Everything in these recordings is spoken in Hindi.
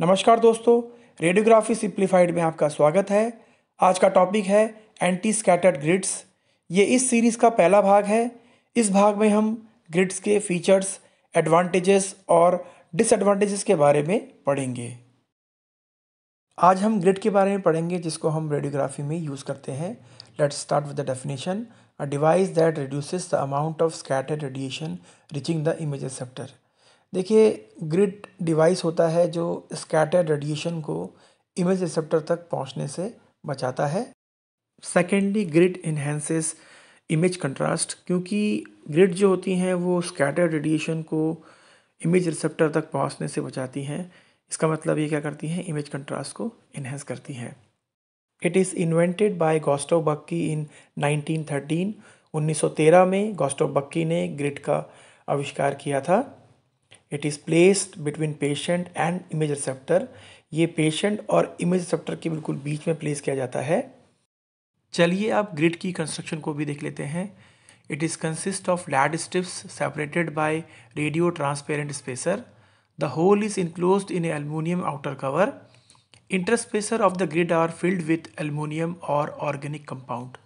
नमस्कार दोस्तों रेडियोग्राफी सिंप्लीफाइड में आपका स्वागत है आज का टॉपिक है एंटी स्कैटर्ड ग्रिड्स ये इस सीरीज़ का पहला भाग है इस भाग में हम ग्रिड्स के फीचर्स एडवांटेजेस और डिसएडवांटेजेस के बारे में पढ़ेंगे आज हम ग्रिड के बारे में पढ़ेंगे जिसको हम रेडियोग्राफी में यूज़ करते हैं let's start with the definition a device that reduces the amount of scattered radiation reaching the image receptor देखिए ग्रिड डिवाइस होता है जो स्कैटर्ड रेडिएशन को इमेज रिसेप्टर तक पहुंचने से बचाता है secondly grid enhances image contrast क्योंकि ग्रिड जो होती हैं वो स्कैटर्ड रेडिएशन को इमेज रिसेप्टर तक पहुंचने से बचाती हैं इसका मतलब ये क्या करती हैं इमेज कंट्रास्ट को इन्हेंस करती हैं it is invented by Gustav Bucky in 1913 1913 में गोस्टोव बक्की ने ग्रिड का आविष्कार किया था it is placed between patient and image receptor ये पेशेंट और इमेज रिसेप्टर के बिल्कुल बीच में प्लेस किया जाता है चलिए आप ग्रिड की कंस्ट्रक्शन को भी देख लेते हैं it is consist of lead strips separated by radio transparent spacer the whole is enclose in aluminium outer cover interspacer of the grid are filled with aluminium और ऑर्गेनिक कंपाउंड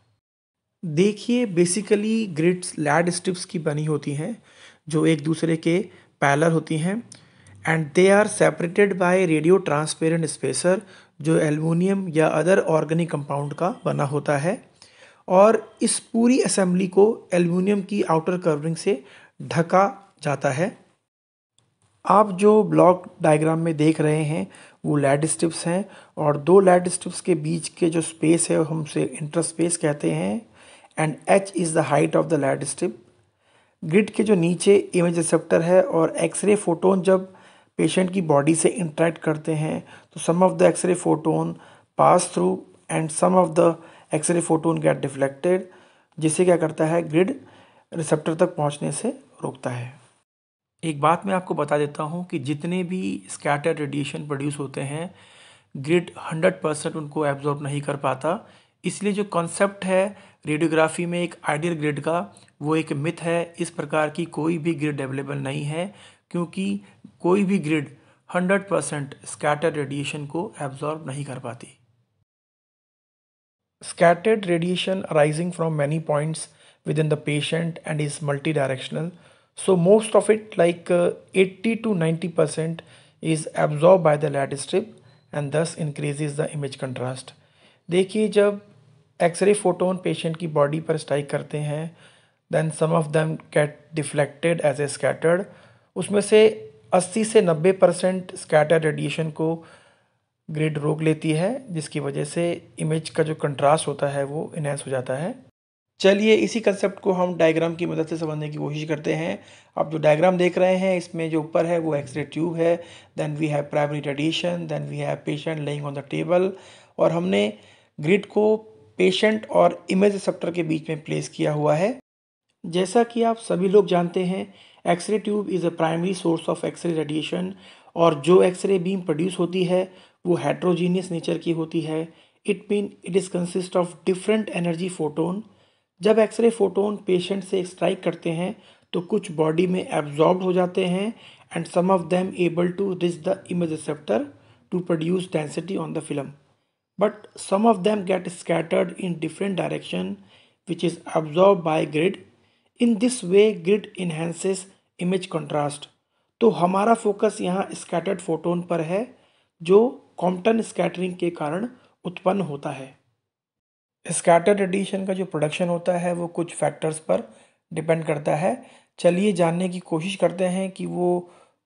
देखिए बेसिकली ग्रिड्स लैड स्ट्रिप्स की बनी होती हैं जो एक दूसरे के पैलर होती हैं and they are separated by radio transparent spacer जो एलमोनियम या अदर ऑर्गेनिक कंपाउंड का बना होता है और इस पूरी असेंबली को एलमोनियम की आउटर कवरिंग से ढका जाता है आप जो ब्लॉक डायग्राम में देख रहे हैं वो लैड स्ट्रिप्स हैं और दो लैड स्ट्रिप्स के बीच के जो स्पेस है हम उसे इंटर स्पेस कहते हैं and h is the height of the lead strip grid के जो नीचे इमेज रिसेप्टर है और एक्सरे फोटोन जब पेशेंट की बॉडी से इंट्रैक्ट करते हैं तो some of the X ray photon pass through and some of the X ray photon get deflected जिससे क्या करता है ग्रिड रिसेप्टर तक पहुंचने से रोकता है एक बात मैं आपको बता देता हूं कि जितने भी स्कैटर रेडिएशन प्रोड्यूस होते हैं ग्रिड हंड्रेड परसेंट उनको एब्जॉर्ब नहीं कर पाता इसलिए जो कॉन्सेप्ट है रेडियोग्राफी में एक आइडियल ग्रिड का वो एक मिथ है इस प्रकार की कोई भी ग्रिड अवेलेबल नहीं है क्योंकि कोई भी ग्रिड 100% परसेंट स्कैटर्ड रेडिएशन को एब्जॉर्ब नहीं कर पाती scattered radiation arising from many points within the patient and is multi directional so most of it like eighty to ninety percent is absorb by the lead strip and thus increase the image contrast देखिए जब एक्सरे फोटोन पेशेंट की बॉडी पर स्ट्राइक करते हैं then some of them get deflected as a scattered उसमें से 80 से 90 परसेंट स्कैटर रेडिएशन को ग्रिड रोक लेती है जिसकी वजह से इमेज का जो कंट्रास्ट होता है वो इन्हेंस हो जाता है चलिए इसी कंसेप्ट को हम डायग्राम की मदद से समझने की कोशिश करते हैं आप जो डायग्राम देख रहे हैं इसमें जो ऊपर है वो एक्सरे ट्यूब है then we have primary radiation then we have patient lying on the table और हमने ग्रिड को पेशेंट और इमेज रिसेप्टर के बीच में प्लेस किया हुआ है जैसा कि आप सभी लोग जानते हैं X ray tube is a primary source of X ray radiation और जो एक्सरे बीम प्रोड्यूस होती है वो हाइड्रोजीनियस नेचर की होती है it mean it is consist of different energy photon जब एक्सरे फोटोन पेशेंट से स्ट्राइक करते हैं तो कुछ बॉडी में एब्जॉर्ब हो जाते हैं and some of them able to reach the image receptor to produce density on the film but some of them get scattered in different direction which is absorbed by grid in this way grid enhances image contrast तो हमारा फोकस यहाँ स्कैटर्ड फोटोन पर है जो कॉम्प्टन स्कैटरिंग के कारण उत्पन्न होता है स्कैटर्ड रेडिएशन का जो प्रोडक्शन होता है वो कुछ फैक्टर्स पर डिपेंड करता है चलिए जानने की कोशिश करते हैं कि वो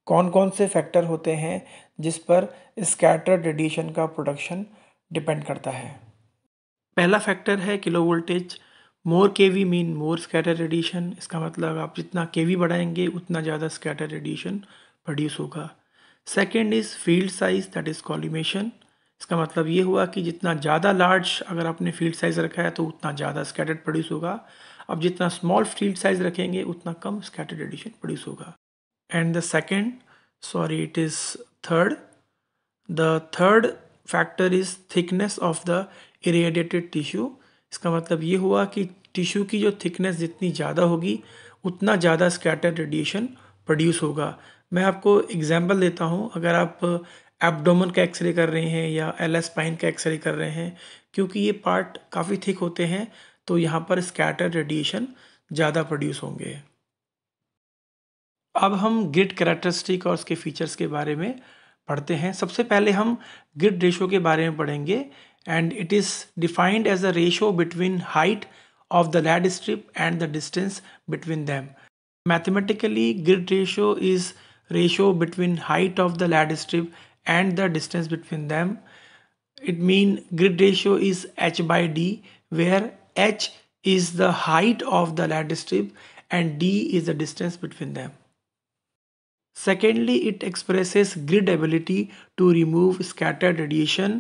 कौन कौन से फैक्टर होते हैं जिस पर स्कैटर्ड रेडिएशन का प्रोडक्शन डिपेंड करता है पहला फैक्टर है kilo voltage more K V mean more scatter radiation इसका मतलब आप जितना के वी बढ़ाएंगे उतना ज़्यादा स्कैटर रेडिएशन प्रोड्यूस होगा second is field size that is collimation इसका मतलब ये हुआ कि जितना ज़्यादा लार्ज अगर आपने फील्ड साइज़ रखा है तो उतना ज़्यादा स्कैटर्ड प्रोड्यूस होगा अब जितना स्मॉल फील्ड साइज़ रखेंगे उतना कम स्कैटर्ड रेडिएशन प्रोड्यूस होगा and the second sorry it is third the third factor is thickness of the irradiated tissue इसका मतलब ये हुआ कि टिश्यू की जो थिकनेस जितनी ज़्यादा होगी उतना ज़्यादा स्कैटर रेडिएशन प्रोड्यूस होगा मैं आपको एग्जाम्पल देता हूँ अगर आप एब्डोमन का एक्सरे कर रहे हैं या एल एस पाइन का एक्सरे कर रहे हैं क्योंकि ये पार्ट काफ़ी थिक होते हैं तो यहाँ पर स्कैटर रेडिएशन ज़्यादा प्रोड्यूस होंगे अब हम ग्रिड कैरेक्टरिस्टिक और उसके फीचर्स के बारे में पढ़ते हैं सबसे पहले हम ग्रिड रेशो के बारे में पढ़ेंगे and it is defined as a ratio between height of the lead strip and the distance between them mathematically grid ratio is ratio between height of the lead strip and the distance between them it mean grid ratio is h by d where h is the height of the lead strip and d is the distance between them Secondly, it expresses grid ability to remove scattered radiation.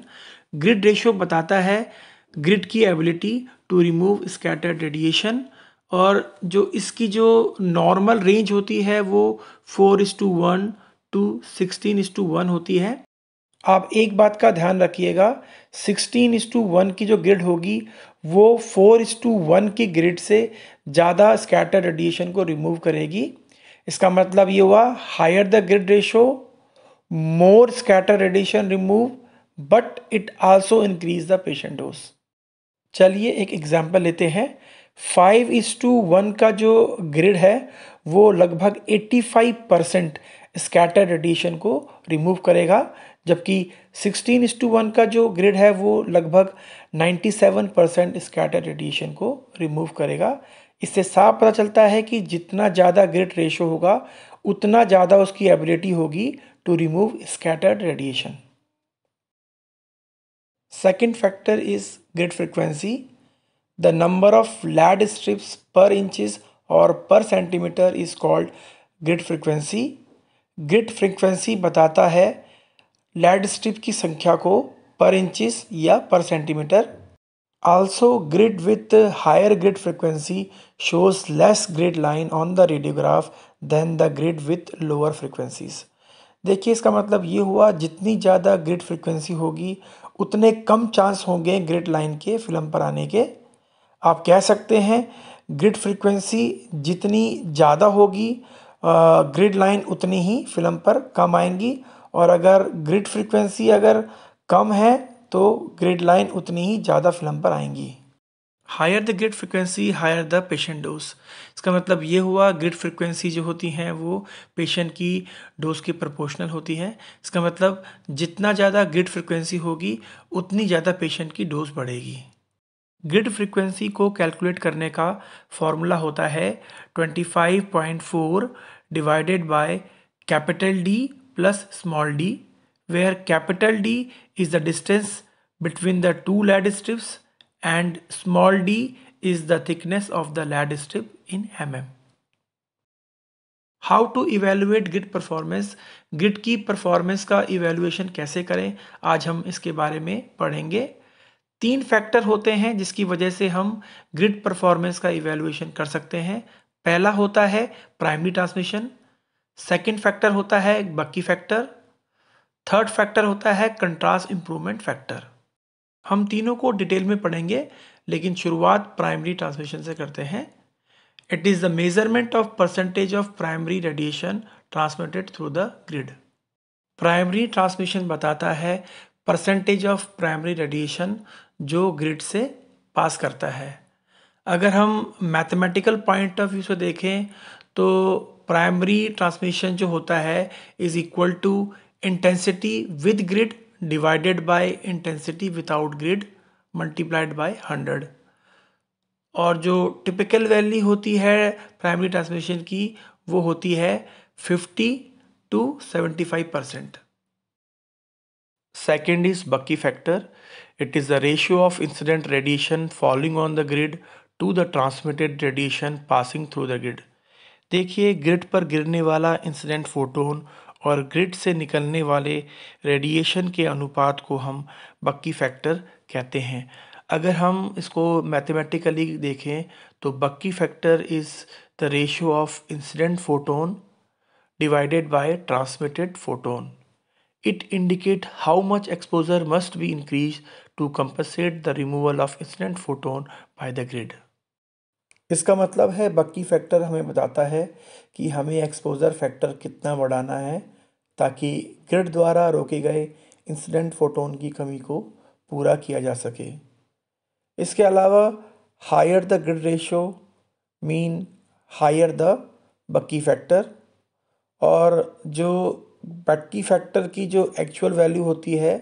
Grid ratio बताता है ग्रिड की ability to remove scattered radiation और जो इसकी जो नॉर्मल रेंज होती है वो four is to one to sixteen is to one होती है आप एक बात का ध्यान रखिएगा सिक्सटीन इस टू वन की जो ग्रिड होगी वो फोर इस टू वन की ग्रिड से ज़्यादा स्कैटर रेडिएशन को रिमूव करेगी इसका मतलब ये हुआ higher the grid ratio more scatter radiation remove but it also increase the patient dose चलिए एक एग्जाम्पल लेते हैं फाइव इज टू वन का जो ग्रिड है वो लगभग 85 परसेंट स्कैटर रेडिएशन को रिमूव करेगा जबकि 16 इज टू वन का जो ग्रिड है वो लगभग 97 परसेंट स्कैटर रेडिएशन को रिमूव करेगा इससे साफ पता चलता है कि जितना ज़्यादा ग्रिड रेशो होगा उतना ज़्यादा उसकी एबिलिटी होगी to remove scattered radiation second factor is grid frequency the number of lead strips per inches और per centimeter is called grid frequency grid frequency बताता है लैड स्ट्रिप की संख्या को पर इंचज या per centimeter Also grid with higher grid frequency shows less grid line on the radiograph than the grid with lower frequencies. देखिए इसका मतलब ये हुआ जितनी ज़्यादा ग्रिड फ्रिक्वेंसी होगी उतने कम चांस होंगे ग्रिड लाइन के फिल्म पर आने के आप कह सकते हैं ग्रिड फ्रिक्वेंसी जितनी ज़्यादा होगी ग्रिड लाइन उतनी ही फिल्म पर कम आएंगी और अगर ग्रिड फ्रिक्वेंसी अगर कम है तो ग्रिड लाइन उतनी ही ज़्यादा फिल्म पर आएंगी higher the grid frequency higher the patient dose इसका मतलब ये हुआ ग्रिड फ्रिक्वेंसी जो होती हैं वो पेशेंट की डोज के प्रोपोर्शनल होती है इसका मतलब जितना ज़्यादा ग्रिड फ्रिक्वेंसी होगी उतनी ज़्यादा पेशेंट की डोज बढ़ेगी ग्रिड फ्रिक्वेंसी को कैलकुलेट करने का फॉर्मूला होता है 25.4 divided by capital D plus small d where capital D is the distance between the two lead strips and small d is the thickness of the lead strip in mm. How to evaluate grit performance? Grit की performance का evaluation कैसे करें आज हम इसके बारे में पढ़ेंगे तीन फैक्टर होते हैं जिसकी वजह से हम ग्रिड परफॉर्मेंस का इवेलुएशन कर सकते हैं पहला होता है प्राइमरी ट्रांसमिशन सेकंड फैक्टर होता है बक्की फैक्टर थर्ड फैक्टर होता है कंट्रास्ट इम्प्रूवमेंट फैक्टर हम तीनों को डिटेल में पढ़ेंगे लेकिन शुरुआत प्राइमरी ट्रांसमिशन से करते हैं it is the measurement of percentage of primary radiation transmitted through the grid primary transmission बताता है परसेंटेज ऑफ प्राइमरी रेडिएशन जो ग्रिड से पास करता है अगर हम मैथमेटिकल पॉइंट ऑफ व्यू से देखें तो प्राइमरी ट्रांसमिशन जो होता है is equal to intensity with grid divided by intensity without grid multiplied by hundred और जो टिपिकल वैल्यू होती है प्राइमरी ट्रांसमिशन की वो होती है fifty to seventy five percent second is Bucky factor it is the ratio of incident radiation following on the grid to the transmitted radiation passing through the grid देखिए ग्रिड पर गिरने वाला इंसिडेंट फोटोन और ग्रिड से निकलने वाले रेडिएशन के अनुपात को हम बक्की फैक्टर कहते हैं अगर हम इसको मैथमेटिकली देखें तो Bucky factor is the ratio of incident photon divided by transmitted photon it indicate how much exposure must be increase to compensate the removal of incident photon by the grid इसका मतलब है बक्की फैक्टर हमें बताता है कि हमें एक्सपोजर फैक्टर कितना बढ़ाना है ताकि ग्रिड द्वारा रोके गए इंसिडेंट फोटोन की कमी को पूरा किया जा सके इसके अलावा higher the grid ratio mean higher the Bucky factor और जो बक्की फैक्टर की जो एक्चुअल वैल्यू होती है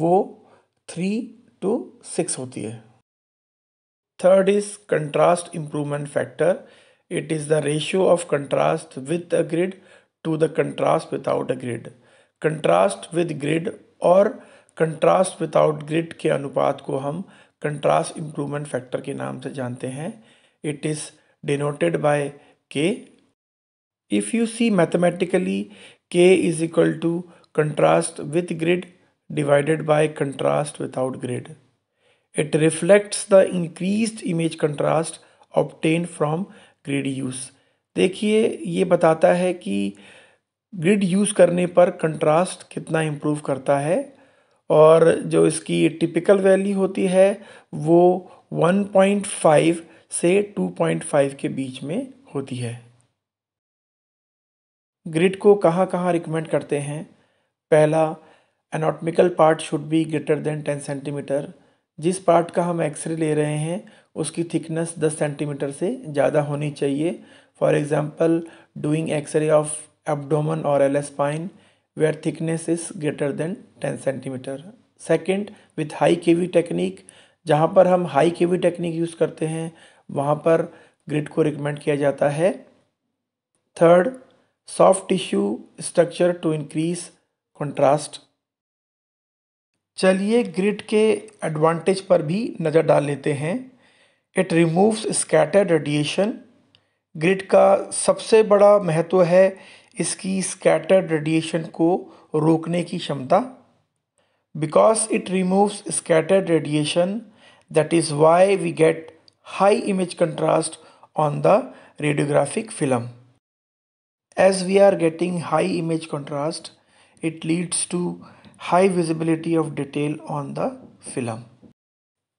वो थ्री टू सिक्स होती है third is contrast improvement factor it is the ratio of contrast with the grid to the contrast without a grid contrast with grid और कंट्रास्ट विदाउट ग्रिड के अनुपात को हम कंट्रास्ट इम्प्रूवमेंट फैक्टर के नाम से जानते हैं it is denoted by K if you see mathematically K is equal to contrast with grid divided by contrast without grid it reflects the increase image contrast obtained from grid use देखिए ये बताता है कि ग्रिड यूज़ करने पर कंट्रास्ट कितना इम्प्रूव करता है और जो इसकी टिपिकल वैल्यू होती है वो 1.5 से 2.5 के बीच में होती है ग्रिड को कहाँ कहाँ रिकमेंड करते हैं पहला anatomical part should be greater than 10 centimeter जिस पार्ट का हम एक्सरे ले रहे हैं उसकी थिकनेस 10 सेंटीमीटर से ज़्यादा होनी चाहिए for example doing x ray of abdomen और L spine where thickness is greater than 10 centimeter second with high V technique जहाँ पर हम हाई वी टेक्निक यूज़ करते हैं वहाँ पर ग्रिड को रिकमेंड किया जाता है third soft tissue structure to increase contrast चलिए ग्रिड के एडवांटेज पर भी नज़र डाल लेते हैं it removes scattered radiation grid का सबसे बड़ा महत्व है इसकी स्कैटर्ड रेडिएशन को रोकने की क्षमता because it removes scattered radiation that is why we get high image contrast on the radiographic film as we are getting high image contrast it leads to high visibility of detail on the film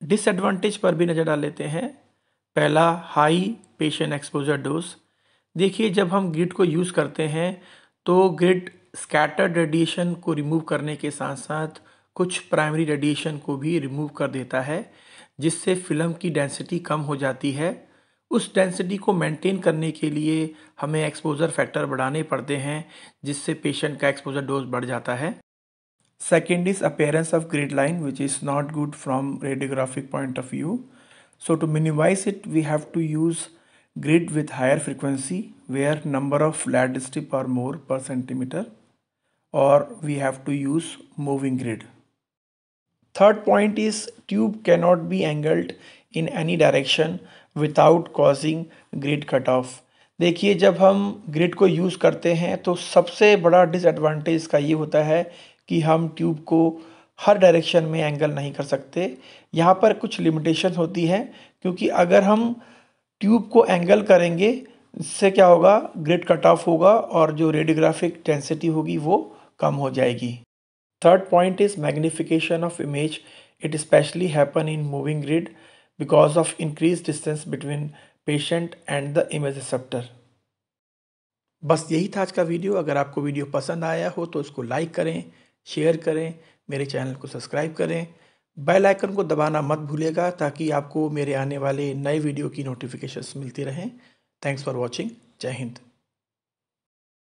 disadvantage पर भी नज़र डाल लेते हैं पहला हाई पेशेंट एक्सपोजर डोज देखिए जब हम ग्रिड को यूज़ करते हैं तो ग्रिड स्कैटर्ड रेडिएशन को रिमूव करने के साथ साथ कुछ प्राइमरी रेडिएशन को भी रिमूव कर देता है जिससे फिल्म की डेंसिटी कम हो जाती है उस डेंसिटी को मेंटेन करने के लिए हमें एक्सपोज़र फैक्टर बढ़ाने पड़ते हैं जिससे पेशेंट का एक्सपोज़र डोज बढ़ जाता है Second is appearance of grid line which is not good from radiographic point of view. So to minimize it we have to use grid with higher frequency where number of flat strip are more per centimeter or we have to use moving grid. Third point is tube cannot be angled in any direction without causing grid cut off देखिए जब हम ग्रिड को यूज़ करते हैं तो सबसे बड़ा डिसएडवांटेज का ये होता है कि हम ट्यूब को हर डायरेक्शन में एंगल नहीं कर सकते यहाँ पर कुछ लिमिटेशन होती हैं क्योंकि अगर हम ट्यूब को एंगल करेंगे इससे क्या होगा ग्रेड कट ऑफ होगा और जो रेडियोग्राफिक डेंसिटी होगी वो कम हो जाएगी third point is magnification of image it specially happen in moving grid because of increase distance between patient and the image receptor बस यही था आज का वीडियो अगर आपको वीडियो पसंद आया हो तो उसको लाइक करें शेयर करें मेरे चैनल को सब्सक्राइब करें बेल आइकन को दबाना मत भूलिएगा ताकि आपको मेरे आने वाले नए वीडियो की नोटिफिकेशंस मिलती रहें थैंक्स फॉर वॉचिंग जय हिंद